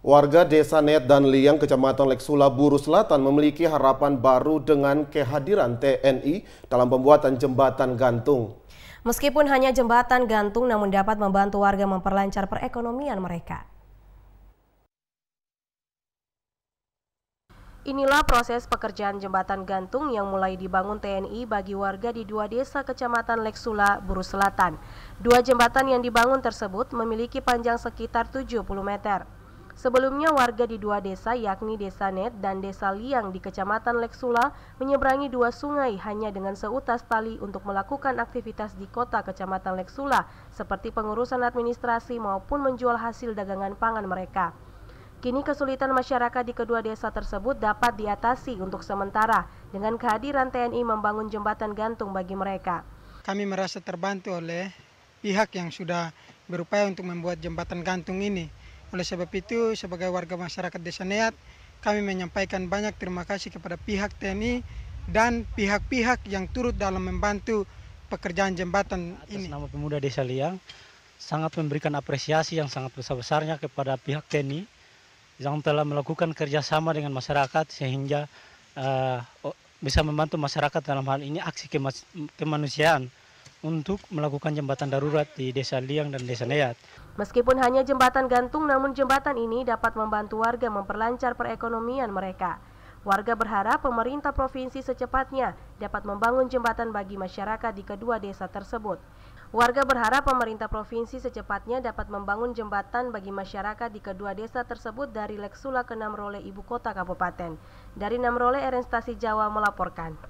Warga Desa Net dan Liang Kecamatan Leksula Buru Selatan memiliki harapan baru dengan kehadiran TNI dalam pembuatan jembatan gantung. Meskipun hanya jembatan gantung namun dapat membantu warga memperlancar perekonomian mereka. Inilah proses pekerjaan jembatan gantung yang mulai dibangun TNI bagi warga di dua desa kecamatan Leksula, Buru Selatan. Dua jembatan yang dibangun tersebut memiliki panjang sekitar 70 meter. Sebelumnya warga di dua desa yakni Desa Net dan Desa Liang di Kecamatan Leksula menyeberangi dua sungai hanya dengan seutas tali untuk melakukan aktivitas di kota Kecamatan Leksula seperti pengurusan administrasi maupun menjual hasil dagangan pangan mereka. Kini kesulitan masyarakat di kedua desa tersebut dapat diatasi untuk sementara dengan kehadiran TNI membangun jembatan gantung bagi mereka. Kami merasa terbantu oleh pihak yang sudah berupaya untuk membuat jembatan gantung ini. Oleh sebab itu, sebagai warga masyarakat Desa Neat, kami menyampaikan banyak terima kasih kepada pihak TNI dan pihak-pihak yang turut dalam membantu pekerjaan jembatan Atas ini. nama pemuda Desa Liang, sangat memberikan apresiasi yang sangat besar-besarnya kepada pihak TNI yang telah melakukan kerjasama dengan masyarakat sehingga uh, bisa membantu masyarakat dalam hal ini aksi kema kemanusiaan untuk melakukan jembatan darurat di Desa Liang dan Desa Neat. Meskipun hanya jembatan gantung, namun jembatan ini dapat membantu warga memperlancar perekonomian mereka. Warga berharap pemerintah provinsi secepatnya dapat membangun jembatan bagi masyarakat di kedua desa tersebut. Warga berharap pemerintah provinsi secepatnya dapat membangun jembatan bagi masyarakat di kedua desa tersebut dari Leksula ke Namrole ibu kota kabupaten. Dari Namrole, Erenstasi Jawa melaporkan.